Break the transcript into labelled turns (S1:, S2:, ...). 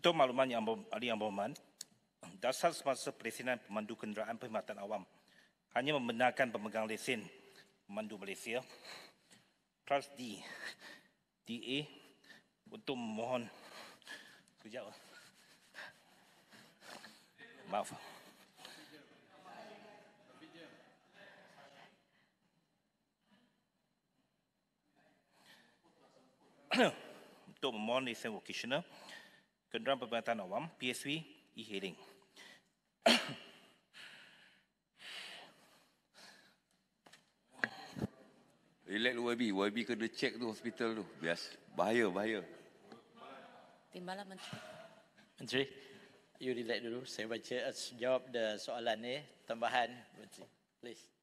S1: Untuk makluman yang Ali yang berhormat, dasar semasa perlesenan pemandu kenderaan perkhidmatan awam hanya membenarkan pemegang lesen pemandu Malaysia kelas D DA untuk memohon sekejap maaf untuk memohon lesen vocational Kenderaan Perkhidmatan Awam, PSV e-hailing.
S2: Relax dulu YB. YB kena check tu hospital tu. Bias. Bahaya, bahaya.
S3: Timbalan Menteri. Menteri, you relax dulu. Saya baca, eh, jawab soalan ni. Tambahan, Menteri. Please.